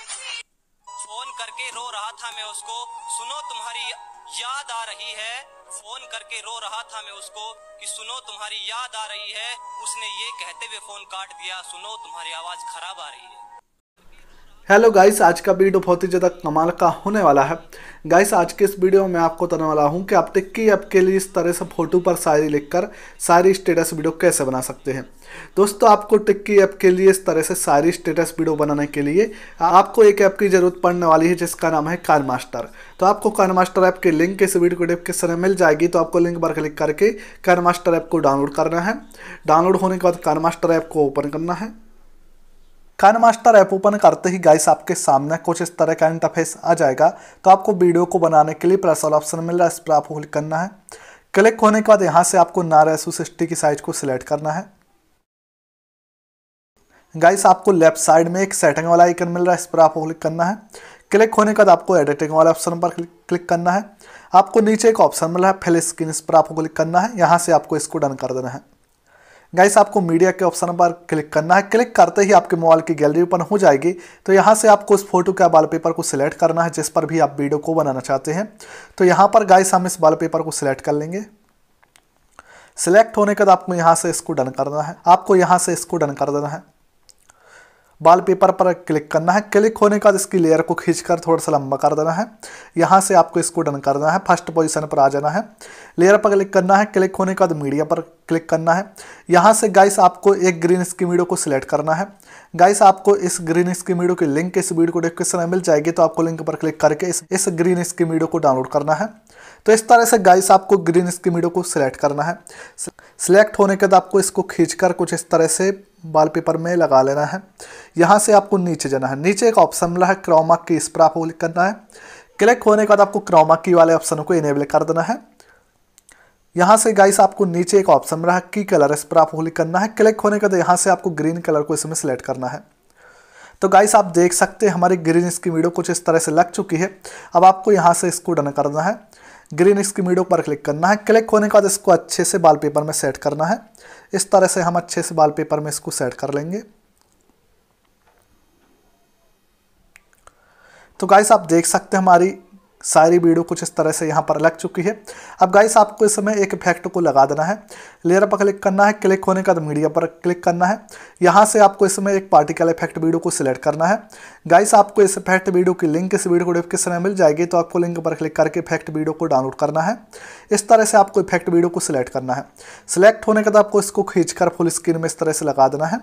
phone करके रो रहा था मैं उसको सुनो तुम्हारी याद आ रही है फोन करके रो रहा था मैं उसको कि सुनो तुम्हारी याद आ रही है उसने ये कहते हुए फोन काट दिया सुनो तुम्हारी आवाज खराब आ रही है हेलो गाइस आज का वीडियो बहुत ही ज़्यादा कमाल का होने वाला है गाइस आज के इस वीडियो में आपको बताने वाला हूँ कि आप टिक्की ऐप के लिए इस तरह से फ़ोटो पर शायरी लिखकर शायरी स्टेटस वीडियो कैसे बना सकते हैं दोस्तों आपको टिक्की ऐप के लिए इस तरह से शायरी स्टेटस वीडियो बनाने के लिए आपको एक ऐप की ज़रूरत पड़ने वाली है जिसका नाम है कार मास्टर तो आपको कार मास्टर ऐप के लिंक इस वीडियो को डिस्क्रिप्शन में मिल जाएगी तो आपको लिंक पर क्लिक करके कार मास्टर ऐप को डाउनलोड करना है डाउनलोड होने के बाद कार मास्टर ऐप को ओपन करना है कान मास्टर ऐप ओपन करते ही गाइस आपके सामने कुछ इस तरह का इंटरफेस आ जाएगा तो आपको वीडियो को बनाने के लिए प्रेस वाला ऑप्शन मिल रहा है इस पर आपको क्लिक करना है क्लिक होने के बाद यहाँ से आपको नारा एसू सिक्सटी की साइज को सिलेक्ट करना है गाइस आपको लेफ्ट साइड में एक सेटिंग वाला आइकन मिल रहा है इस पर आपको क्लिक करना है क्लिक होने के बाद आपको एडिटिंग वाले ऑप्शन पर क्लिक करना है आपको नीचे एक ऑप्शन मिल रहा है फिल स्क्रीन इस पर आपको क्लिक करना है यहाँ से आपको इसको डन कर देना है गाइस आपको मीडिया के ऑप्शन पर क्लिक करना है क्लिक करते ही आपके मोबाइल की गैलरी ओपन हो जाएगी तो यहाँ से आपको इस फोटो का वॉलपेपर को सिलेक्ट करना है जिस पर भी आप वीडियो को बनाना चाहते हैं तो यहाँ पर गाइस हम इस वॉलपेपर को सिलेक्ट कर लेंगे सिलेक्ट होने के बाद आपको यहाँ से इसको डन करना है आपको यहाँ से इसको डन कर देना है पेपर पर क्लिक करना है क्लिक होने के बाद इसकी लेयर को खींचकर थोड़ा सा लंबा कर देना है यहाँ से आपको इसको डन करना है फर्स्ट पोजिशन पर आ जाना है लेयर पर क्लिक करना है क्लिक होने के बाद मीडिया पर क्लिक करना है यहाँ से गाइस आपको एक ग्रीन स्की वीडियो को सिलेक्ट करना है गाइस आपको इस ग्रीन स्की वीडियो की लिंक इस वीडियो को डिस्क्रिप्शन में मिल जाएगी तो आपको लिंक पर क्लिक करके इस इस ग्रीन स्की वीडियो को डाउनलोड करना है तो इस तरह से गाइस आपको ग्रीन स्की वीडियो को सिलेक्ट करना है सिलेक्ट होने के बाद आपको इसको कर कुछ इस तरह से बाल पेपर में लगा लेना है यहाँ से आपको नीचे जाना है नीचे एक ऑप्शन मिला है क्रोमा की इस पर आपको क्लिक करना है क्लिक होने के बाद आपको क्रोमा की वाले ऑप्शन को इनेबल कर देना है यहाँ से गाइस आपको नीचे एक ऑप्शन मिला है की कलर इस पर आपको क्लिक करना है क्लिक होने के बाद यहाँ से आपको ग्रीन कलर को इसमें सेलेक्ट करना है तो गाइस आप देख सकते हैं हमारी ग्रीन इसकी वीडियो कुछ इस तरह से लग चुकी है अब आपको यहाँ से इसको डन करना है ग्रीन मीडो पर क्लिक करना है क्लिक होने के बाद इसको अच्छे से वॉलपेपर में सेट करना है इस तरह से हम अच्छे से वॉलपेपर में इसको सेट कर लेंगे तो गाइस आप देख सकते हैं हमारी सारी वीडियो कुछ इस तरह से यहाँ पर लग चुकी है अब गाइस आपको इस समय एक इफेक्ट को लगा देना है लेयर पर क्लिक करना है क्लिक होने के बाद मीडिया पर क्लिक करना है यहाँ से आपको इसमें एक पार्टिकल इफेक्ट वीडियो को सिलेक्ट करना है गाइस आपको इस इफेक्ट वीडियो की लिंक इस वीडियो को डिस्क्रिप्शन में मिल जाएगी तो आपको लिंक पर क्लिक करके इफेक्ट वीडियो को डाउनलोड करना है इस तरह से आपको इफेक्ट वीडियो को सिलेक्ट करना है सिलेक्ट होने के बाद आपको इसको खींच फुल स्क्रीन में इस तरह से लगा देना है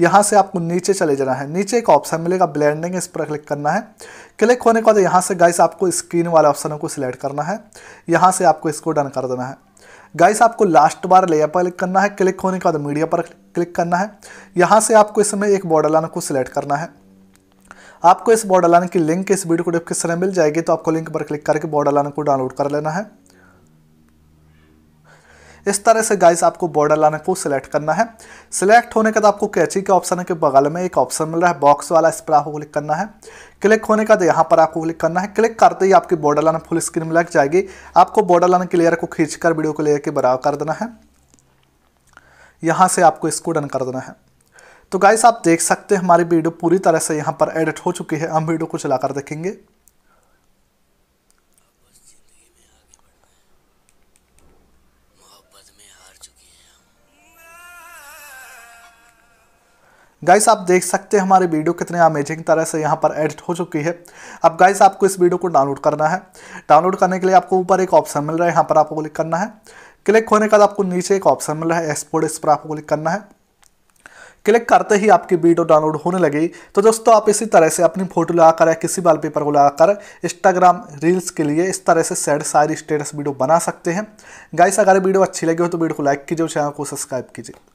यहाँ से आपको नीचे चले जाना है नीचे एक ऑप्शन मिलेगा ब्लैंडिंग इस पर क्लिक करना है क्लिक होने के बाद यहाँ से गाइस आपको स्क्रीन तीन वाले ऑप्शन को सिलेक्ट करना है यहाँ से आपको इसको डन कर देना है गाइस आपको लास्ट बार लेयर पर क्लिक करना है क्लिक होने के बाद मीडिया पर क्लिक करना है यहाँ से आपको इसमें एक बॉर्डर लाइन को सिलेक्ट करना है आपको इस बॉर्डर लाइन की लिंक इस वीडियो को डिस्क्रिप्शन में मिल जाएगी तो आपको लिंक पर क्लिक करके बॉर्डर लाइन को डाउनलोड कर लेना है इस तरह से गाइस आपको बॉर्डर लाने को सिलेक्ट करना है सिलेक्ट होने के बाद आपको कैची के ऑप्शन के बगल में एक ऑप्शन मिल रहा है बॉक्स वाला इस पर आपको क्लिक करना है क्लिक होने का यहाँ पर आपको क्लिक करना है क्लिक करते ही आपकी बॉर्डर लाने फुल स्क्रीन में लग जाएगी आपको बॉर्डर लाने के लेयर को कर वीडियो को लेकर के बराबर कर देना है यहाँ से आपको इसको डन कर देना है तो गाइस आप देख सकते हैं हमारी वीडियो पूरी तरह से यहाँ पर एडिट हो चुकी है हम वीडियो को चलाकर देखेंगे गाइस आप देख सकते हैं हमारे वीडियो कितने अमेजिंग तरह से यहाँ पर एडिट हो चुकी है अब गाइस आपको इस वीडियो को डाउनलोड करना है डाउनलोड करने के लिए आपको ऊपर एक ऑप्शन मिल रहा है यहाँ पर आपको क्लिक करना है क्लिक होने के बाद आपको नीचे एक ऑप्शन मिल रहा है एक्सपोर्ट इस पर आपको क्लिक करना है क्लिक करते ही आपकी वीडियो डाउनलोड होने लगी तो दोस्तों आप इसी तरह से अपनी फोटो लगाकर या किसी वाल पेपर को लगाकर इंस्टाग्राम रील्स के लिए इस तरह से सैड सारी स्टेटस वीडियो बना सकते हैं गाइस अगर वीडियो अच्छी लगी हो तो वीडियो को लाइक कीजिए और चैनल को सब्सक्राइब कीजिए